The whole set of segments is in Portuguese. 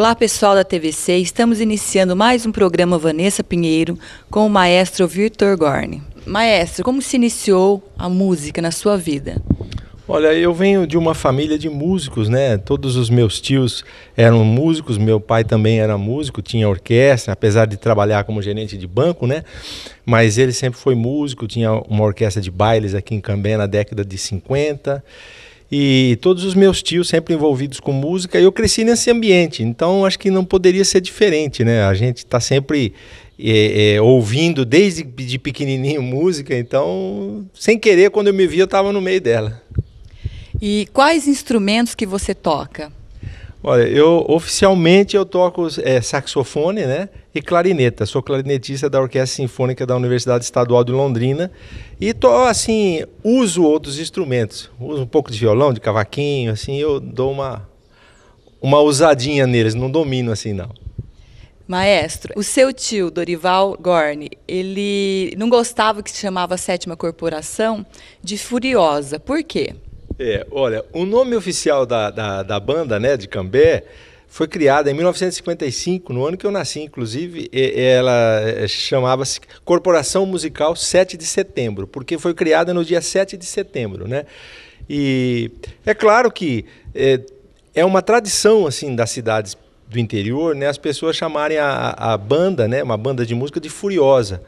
Olá pessoal da TVC, estamos iniciando mais um programa Vanessa Pinheiro com o maestro Victor Gorni. Maestro, como se iniciou a música na sua vida? Olha, eu venho de uma família de músicos, né? Todos os meus tios eram músicos, meu pai também era músico, tinha orquestra, apesar de trabalhar como gerente de banco, né? Mas ele sempre foi músico, tinha uma orquestra de bailes aqui em Cambé na década de 50 e todos os meus tios sempre envolvidos com música, e eu cresci nesse ambiente, então acho que não poderia ser diferente, né? A gente está sempre é, é, ouvindo desde de pequenininho música, então sem querer quando eu me via eu estava no meio dela. E quais instrumentos que você toca? Olha, eu oficialmente eu toco é, saxofone, né? e clarineta. Sou clarinetista da Orquestra Sinfônica da Universidade Estadual de Londrina e tô assim, uso outros instrumentos. Uso um pouco de violão, de cavaquinho, assim, eu dou uma uma usadinha neles, não domino assim não. Maestro, o seu tio, Dorival Gorni, ele não gostava que se chamava Sétima Corporação de Furiosa. Por quê? É, olha, o nome oficial da, da, da banda, né, de Cambé, foi criada em 1955, no ano que eu nasci, inclusive, ela eh, chamava-se Corporação Musical 7 de Setembro, porque foi criada no dia 7 de setembro, né? E é claro que é, é uma tradição assim das cidades do interior, né? As pessoas chamarem a, a banda, né? Uma banda de música de Furiosa.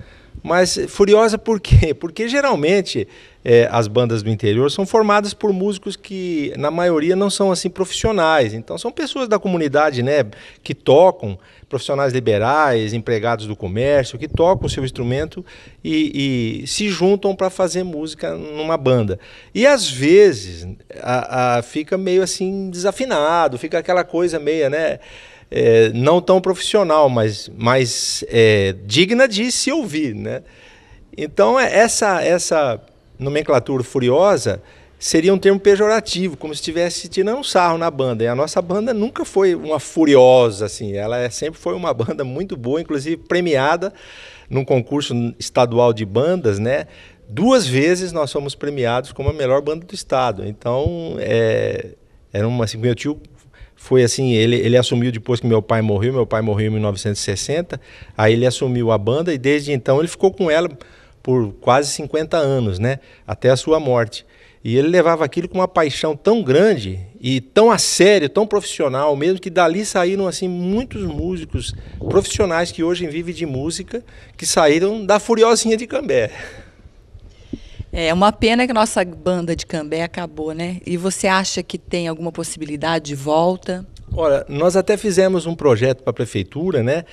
Mas furiosa por quê? Porque geralmente é, as bandas do interior são formadas por músicos que, na maioria, não são assim profissionais. Então, são pessoas da comunidade né, que tocam, profissionais liberais, empregados do comércio, que tocam o seu instrumento e, e se juntam para fazer música numa banda. E às vezes a, a, fica meio assim desafinado, fica aquela coisa meia, né? é, não tão profissional, mas mais é, digna de se ouvir, né? Então é, essa essa nomenclatura furiosa seria um termo pejorativo, como se estivesse tirando um sarro na banda. E a nossa banda nunca foi uma furiosa, assim. Ela é, sempre foi uma banda muito boa, inclusive premiada num concurso estadual de bandas, né? Duas vezes nós fomos premiados como a melhor banda do estado. Então, é, era uma, assim, meu tio foi assim, ele, ele assumiu depois que meu pai morreu, meu pai morreu em 1960, aí ele assumiu a banda e desde então ele ficou com ela por quase 50 anos, né? Até a sua morte. E ele levava aquilo com uma paixão tão grande e tão a sério, tão profissional mesmo, que dali saíram assim muitos músicos profissionais que hoje vivem de música, que saíram da Furiosinha de Cambé. É uma pena que a nossa banda de Cambé acabou, né? E você acha que tem alguma possibilidade de volta? Olha, nós até fizemos um projeto para a prefeitura, né?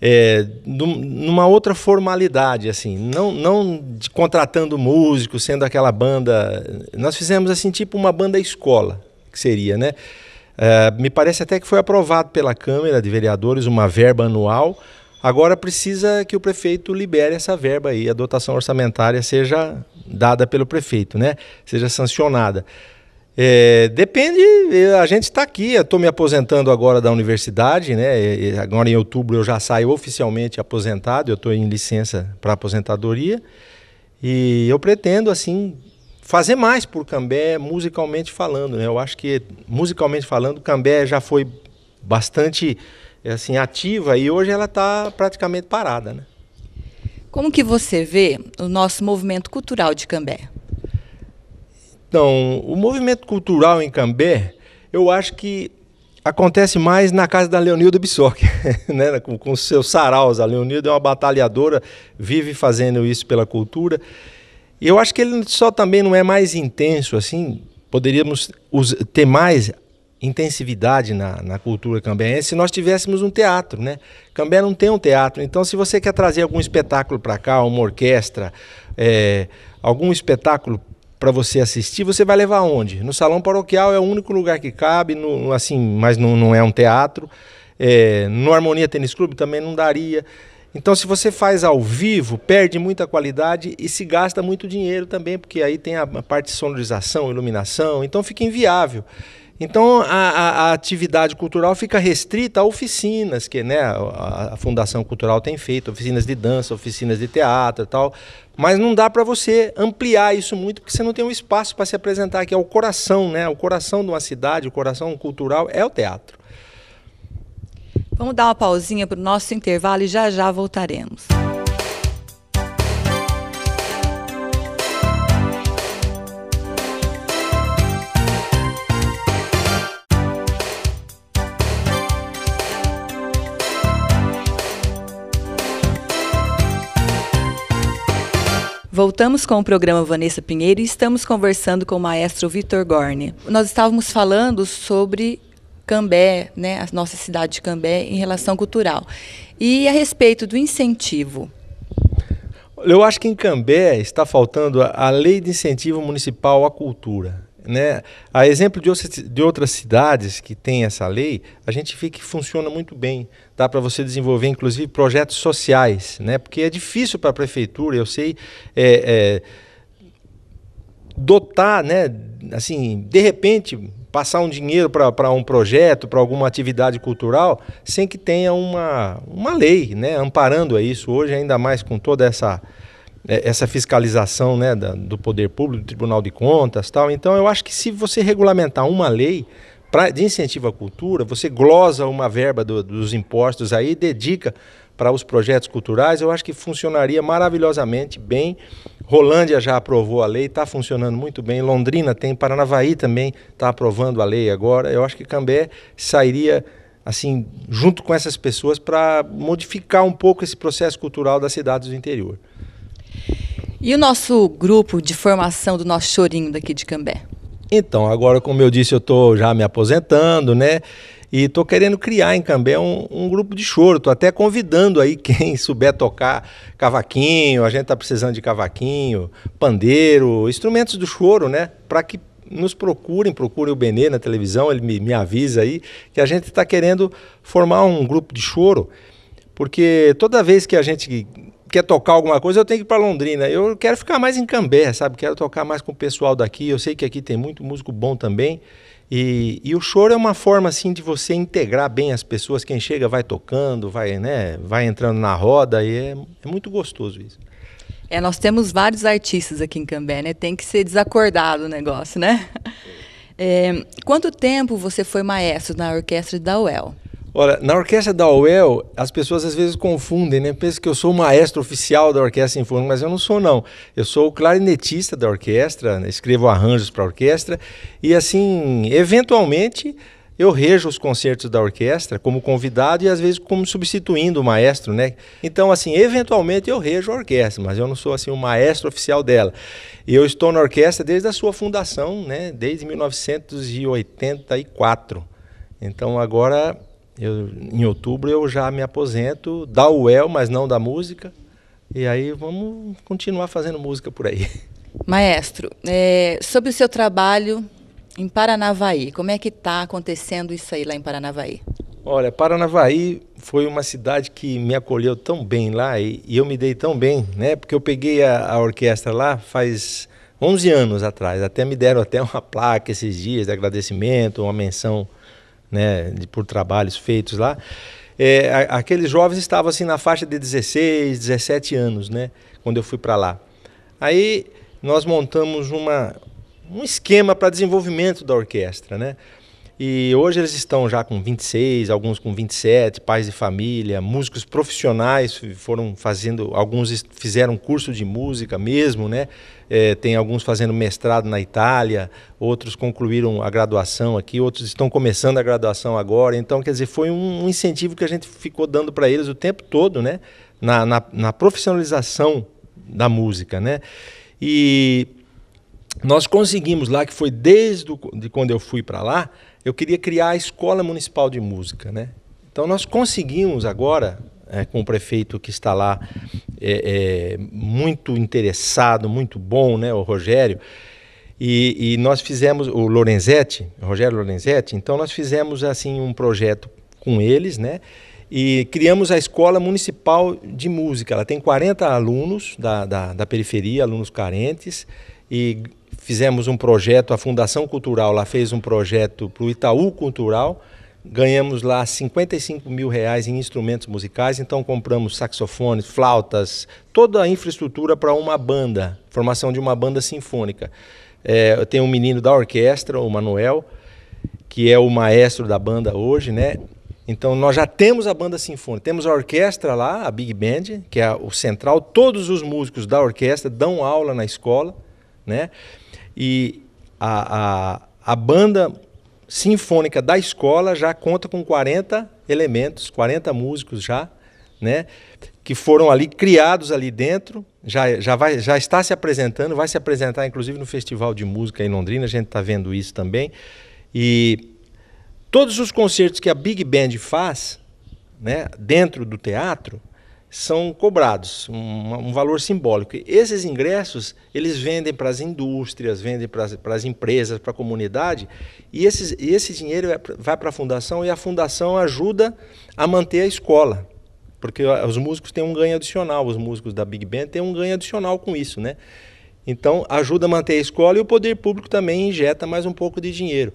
É, numa outra formalidade, assim, não, não contratando músicos, sendo aquela banda. Nós fizemos assim, tipo uma banda escola, que seria, né? É, me parece até que foi aprovado pela Câmara de Vereadores uma verba anual Agora precisa que o prefeito libere essa verba aí, a dotação orçamentária seja dada pelo prefeito, né? Seja sancionada. É, depende, a gente está aqui, estou me aposentando agora da universidade, né? Agora em outubro eu já saio oficialmente aposentado, eu estou em licença para aposentadoria. E eu pretendo, assim, fazer mais por Cambé, musicalmente falando. Né? Eu acho que, musicalmente falando, Cambé já foi bastante é assim, ativa e hoje ela está praticamente parada. Né? Como que você vê o nosso movimento cultural de Cambé? Então, o movimento cultural em Cambé, eu acho que acontece mais na casa da Leonilda Bissock, né? com, com seus saraus. A Leonilda é uma batalhadora, vive fazendo isso pela cultura. E eu acho que ele só também não é mais intenso, assim, poderíamos ter mais intensividade na, na cultura cambeense se nós tivéssemos um teatro, né? Cambé não tem um teatro, então se você quer trazer algum espetáculo para cá, uma orquestra, é, algum espetáculo para você assistir, você vai levar onde? No salão paroquial é o único lugar que cabe, no, assim, mas não, não é um teatro. É, no Harmonia Tênis Clube também não daria. Então, se você faz ao vivo, perde muita qualidade e se gasta muito dinheiro também, porque aí tem a parte de sonorização, iluminação, então fica inviável. Então a, a, a, atividade cultural fica restrita a oficinas que né, a, a, Fundação Cultural tem feito, oficinas de dança, oficinas de teatro, tal. Mas não dá para você ampliar isso muito porque você não tem um espaço para se apresentar que é o coração, né? O coração de uma cidade, o coração cultural é o teatro. Vamos dar uma pausinha para o nosso intervalo e já já voltaremos. Voltamos com o programa Vanessa Pinheiro e estamos conversando com o maestro Vitor Gorne. Nós estávamos falando sobre Cambé, né, a nossa cidade de Cambé, em relação cultural. E a respeito do incentivo. Eu acho que em Cambé está faltando a lei de incentivo municipal à cultura. Né? A exemplo de, outras, de outras cidades que têm essa lei, a gente vê que funciona muito bem. Dá para você desenvolver, inclusive, projetos sociais, né? porque é difícil para a prefeitura, eu sei, é, é, dotar, né? assim, de repente, passar um dinheiro para um projeto, para alguma atividade cultural, sem que tenha uma, uma lei né? amparando isso. Hoje, ainda mais com toda essa é, essa fiscalização né, da, do poder público, do Tribunal de Contas tal. Então, eu acho que se você regulamentar uma lei pra, de incentivo à cultura, você glosa uma verba do, dos impostos aí, dedica para os projetos culturais, eu acho que funcionaria maravilhosamente bem. Rolândia já aprovou a lei, está funcionando muito bem. Londrina tem, Paranavaí também está aprovando a lei agora. Eu acho que Cambé sairia assim junto com essas pessoas para modificar um pouco esse processo cultural das cidades do interior. E o nosso grupo de formação do nosso chorinho daqui de Cambé? Então, agora, como eu disse, eu estou já me aposentando, né? E estou querendo criar em Cambé um, um grupo de choro. Estou até convidando aí quem souber tocar cavaquinho, a gente está precisando de cavaquinho, pandeiro, instrumentos do choro, né? Para que nos procurem, procurem o Benê na televisão, ele me, me avisa aí, que a gente está querendo formar um grupo de choro, porque toda vez que a gente quer tocar alguma coisa, eu tenho que ir para Londrina. Eu quero ficar mais em Cambé, sabe? Quero tocar mais com o pessoal daqui. Eu sei que aqui tem muito músico bom também. E, e, o choro é uma forma assim de você integrar bem as pessoas. Quem chega vai tocando, vai, né, vai entrando na roda e é, é muito gostoso isso. É, nós temos vários artistas aqui em Cambé, né? Tem que ser desacordado o negócio, né? É, quanto tempo você foi maestro na orquestra da UEL? Olha, na orquestra da UEL, as pessoas às vezes confundem, né? Pensam que eu sou o maestro oficial da orquestra sinfônica, mas eu não sou, não. Eu sou o clarinetista da orquestra, né? escrevo arranjos para a orquestra e, assim, eventualmente eu rejo os concertos da orquestra como convidado e às vezes como substituindo o maestro, né? Então, assim, eventualmente eu rejo a orquestra, mas eu não sou assim o maestro oficial dela. E eu estou na orquestra desde a sua fundação, né? Desde 1984. Então, agora eu, em outubro eu já me aposento da UEL, mas não da música. E aí vamos continuar fazendo música por aí. Maestro, é, sobre o seu trabalho em Paranavaí, como é que está acontecendo isso aí lá em Paranavaí? Olha, Paranavaí foi uma cidade que me acolheu tão bem lá e, e eu me dei tão bem, né? Porque eu peguei a, a orquestra lá faz 11 anos atrás. Até me deram até uma placa esses dias de agradecimento, uma menção né, de, por trabalhos feitos lá, é, a, aqueles jovens estavam assim na faixa de 16, 17 anos, né, quando eu fui para lá. Aí nós montamos uma, um esquema para desenvolvimento da orquestra, né? E hoje eles estão já com 26, alguns com 27, pais de família, músicos profissionais foram fazendo, alguns fizeram curso de música mesmo, né? É, tem alguns fazendo mestrado na Itália, outros concluíram a graduação aqui, outros estão começando a graduação agora. Então, quer dizer, foi um, incentivo que a gente ficou dando para eles o tempo todo, né? Na, na, na profissionalização da música, né? E nós conseguimos lá, que foi desde de quando eu fui para lá, eu queria criar a Escola Municipal de Música. Né? Então, nós conseguimos agora, é, com o prefeito que está lá, é, é, muito interessado, muito bom, né, o Rogério, e, e, nós fizemos, o Lorenzetti, Rogério Lorenzetti, então nós fizemos assim um projeto com eles, né? E criamos a Escola Municipal de Música. Ela tem 40 alunos da, da, da periferia, alunos carentes, e fizemos um projeto, a Fundação Cultural lá fez um projeto para o Itaú Cultural, ganhamos lá 55 mil reais em instrumentos musicais, então compramos saxofones, flautas, toda a infraestrutura para uma banda, formação de uma banda sinfônica. É, eu tenho um menino da orquestra, o Manuel, que é o maestro da banda hoje, né? Então nós já temos a banda sinfônica, temos a orquestra lá, a Big Band, que é o central, todos os músicos da orquestra dão aula na escola, né? E a, a, a banda sinfônica da escola já conta com 40 elementos, 40 músicos já, né? Que foram ali criados ali dentro, já, já, vai, já está se apresentando, vai se apresentar inclusive no Festival de Música em Londrina, a gente está vendo isso também. E todos os concertos que a Big Band faz, né, dentro do teatro, são cobrados um, um, valor simbólico. Esses ingressos eles vendem para as indústrias, vendem para as empresas, para a comunidade, e esses, esse dinheiro é vai para a fundação e a fundação ajuda a manter a escola, porque os músicos têm um ganho adicional, os músicos da Big Band têm um ganho adicional com isso, né? Então ajuda a manter a escola e o poder público também injeta mais um pouco de dinheiro.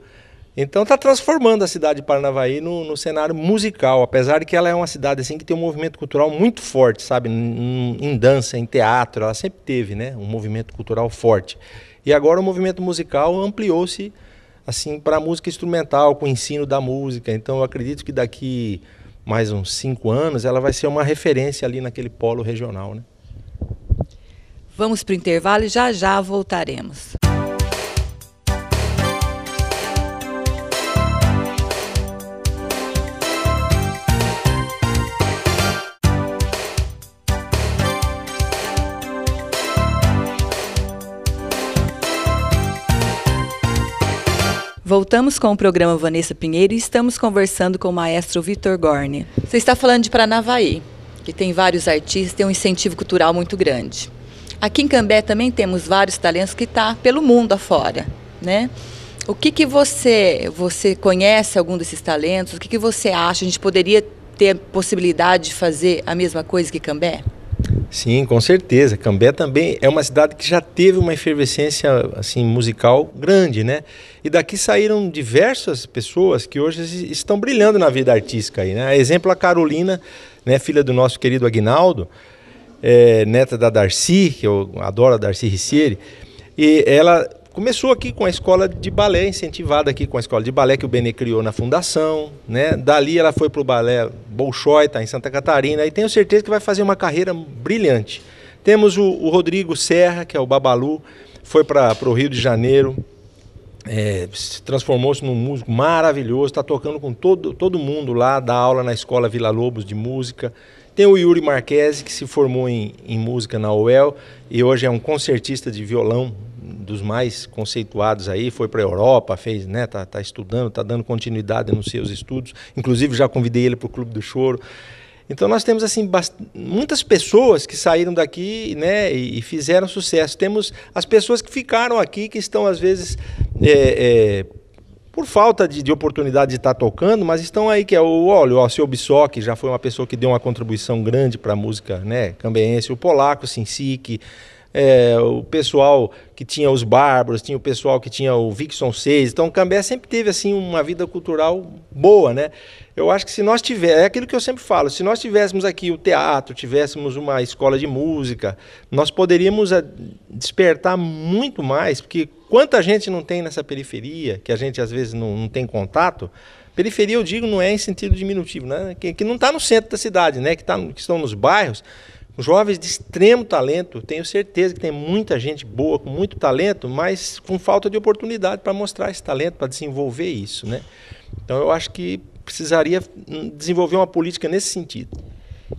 Então está transformando a cidade de Paranavaí no, no, cenário musical, apesar de que ela é uma cidade assim que tem um movimento cultural muito forte, sabe? Em, em dança, em teatro, ela sempre teve, né? Um movimento cultural forte. E agora o movimento musical ampliou-se assim para a música instrumental, com o ensino da música. Então eu acredito que daqui mais uns cinco anos ela vai ser uma referência ali naquele polo regional, né? Vamos para o intervalo e já já voltaremos. Voltamos com o programa Vanessa Pinheiro e estamos conversando com o maestro Vitor Gorne. Você está falando de Paranavaí, que tem vários artistas, tem um incentivo cultural muito grande. Aqui em Cambé também temos vários talentos que estão tá pelo mundo afora, né? O que, que você você conhece algum desses talentos? O que, que você acha? A gente poderia ter a possibilidade de fazer a mesma coisa que Cambé? Sim, com certeza. Cambé também é uma cidade que já teve uma efervescência assim musical grande, né? E daqui saíram diversas pessoas que hoje estão brilhando na vida artística aí, né? exemplo a Carolina, né, filha do nosso querido Aguinaldo é, neta da Darcy, que eu adoro a Darcy Ricieri, e ela Começou aqui com a escola de balé, incentivada aqui com a escola de balé que o Benê criou na fundação, né? Dali ela foi para o balé Bolshoi, está em Santa Catarina, e tenho certeza que vai fazer uma carreira brilhante. Temos o, o Rodrigo Serra, que é o Babalu, foi para o Rio de Janeiro, é, transformou-se num músico maravilhoso, está tocando com todo, todo mundo lá, dá aula na escola Vila Lobos de música. Tem o Yuri Marquesi, que se formou em, em música na UEL e hoje é um concertista de violão dos mais conceituados aí, foi para a Europa, fez, né, tá, tá estudando, tá dando continuidade nos seus estudos. Inclusive já convidei ele para o Clube do Choro. Então nós temos assim muitas pessoas que saíram daqui, né, e, fizeram sucesso. Temos as pessoas que ficaram aqui que estão às vezes é, é, por falta de, de, oportunidade de estar tá tocando, mas estão aí que é o óleo, o seu Bissock já foi uma pessoa que deu uma contribuição grande para a música, né, cambeense, o polaco Sinsik, é, o pessoal que tinha os bárbaros, tinha o pessoal que tinha o Vixson 6. Então, Cambé sempre teve assim uma vida cultural boa, né? Eu acho que se nós tivéssemos, é aquilo que eu sempre falo, se nós tivéssemos aqui o teatro, tivéssemos uma escola de música, nós poderíamos eh, despertar muito mais, porque quanta gente não tem nessa periferia, que a gente às vezes não, não tem contato, periferia eu digo não é em sentido diminutivo, né? que, que não está no centro da cidade, né? que, tá, que estão nos bairros, Jovens de extremo talento, tenho certeza que tem muita gente boa, com muito talento, mas com falta de oportunidade para mostrar esse talento, para desenvolver isso. Né? Então, eu acho que precisaria hum, desenvolver uma política nesse sentido.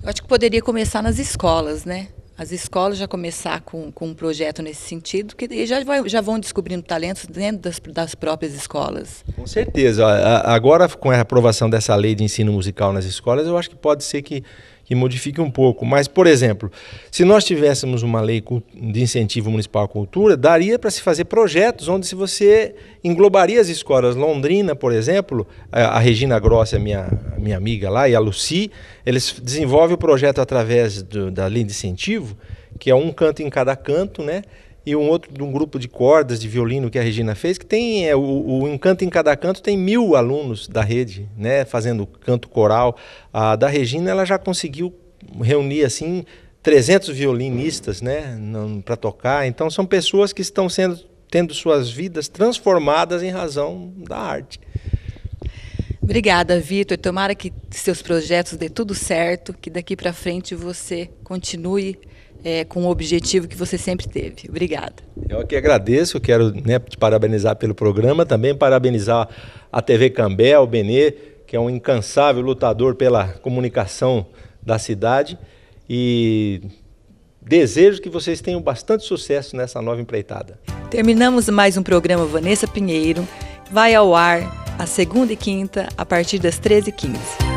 Eu acho que poderia começar nas escolas, né? As escolas já começar com, com um projeto nesse sentido, que já, vai, já vão descobrindo talentos dentro das, das próprias escolas. Com certeza. Agora, com a aprovação dessa lei de ensino musical nas escolas, eu acho que pode ser que que modifique um pouco. Mas, por exemplo, se nós tivéssemos uma lei de incentivo municipal à cultura, daria para se fazer projetos onde se você englobaria as escolas. Londrina, por exemplo, a Regina Grossi, a minha, a minha amiga lá, e a Lucy, eles desenvolvem o projeto através do, da lei de incentivo, que é um canto em cada canto, né? e um outro de um grupo de cordas de violino que a Regina fez, que tem é, o, o Encanto em Cada Canto tem mil alunos da rede, né, fazendo canto coral. A da Regina ela já conseguiu reunir assim 300 violinistas, né, para tocar. Então são pessoas que estão sendo tendo suas vidas transformadas em razão da arte. Obrigada, Vitor. Tomara que seus projetos dê tudo certo, que daqui para frente você continue é, com o objetivo que você sempre teve. Obrigada. Eu que agradeço, quero né, te parabenizar pelo programa, também parabenizar a TV Cambé, o Benê, que é um incansável lutador pela comunicação da cidade. E desejo que vocês tenham bastante sucesso nessa nova empreitada. Terminamos mais um programa Vanessa Pinheiro. Vai ao ar a segunda e quinta, a partir das 13h15.